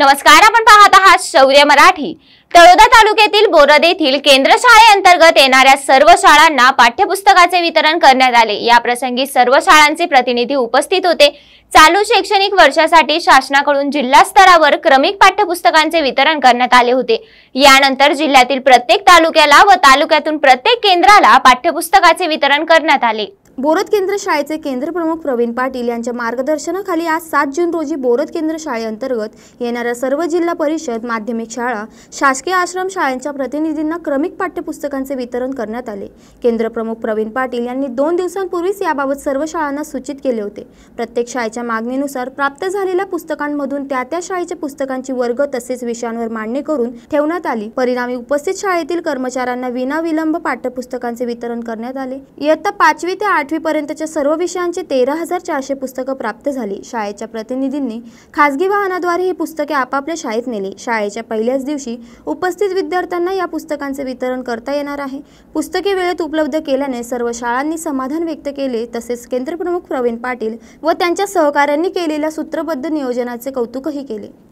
नमस्कार आपण पाहत आहात शौर्य मराठी तळोदा तालुक्यातील बोरद येथील केंद्र शाळेअंतर्गत येणाऱ्या सर्व शाळांना पाठ्यपुस्तकाचे वितरण करण्यात आले या प्रसंगी सर्व शाळांचे प्रतिनिधी उपस्थित होते चालू शैक्षणिक वर्षासाठी शासनाकडून जिल्हा स्तरावर क्रमिक पाठ्यपुस्तकांचे वितरण करण्यात आले होते यानंतर जिल्ह्यातील प्रत्येक तालुक्याला व तालुक्यातून प्रत्येक केंद्राला पाठ्यपुस्तकाचे वितरण करण्यात आले बोरद केंद्र शाळेचे केंद्रप्रमुख प्रवीण पाटील यांच्या मार्गदर्शनाखाली आज सात जून रोजी बोरद केंद्र शाळेअंतर्गत येणाऱ्या सर्व जिल्हा परिषद माध्यमिक शाळा शासकीय आश्रम शाळांच्या प्रतिनिधींना क्रमिक पाठ्यपुस्तकांचे वितरण करण्यात आले केंद्रप्रमुख प्रवीण पाटील यांनी दोन दिवसांपूर्वीच याबाबत सर्व शाळांना सूचित केले होते प्रत्येक शाळेच्या मागणीनुसार प्राप्त झालेल्या पुस्तकांमधून त्या त्या शाळेच्या पुस्तकांची वर्ग तसेच विषयांवर मांडणी करून ठेवण्यात आली परिणामी उपस्थित शाळेतील कर्मचाऱ्यांना विनाविलंब पाठ्यपुस्तकांचे वितरण करण्यात आले इयत्ता पाचवी ते आठ आठवीपर्यंतच्या सर्व विषयांची तेरा हजार चारशे पुस्तकं प्राप्त झाली शाळेच्या प्रतिनिधींनी खासगी वाहनाद्वारे ही पुस्तके आपापल्या शाळेत नेली शाळेच्या पहिल्याच दिवशी उपस्थित विद्यार्थ्यांना या पुस्तकांचे वितरण करता येणार आहे पुस्तके वेळेत उपलब्ध केल्याने सर्व शाळांनी समाधान व्यक्त केले तसेच केंद्रप्रमुख प्रवीण पाटील व त्यांच्या सहकाऱ्यांनी केलेल्या सूत्रबद्ध नियोजनाचे कौतुकही केले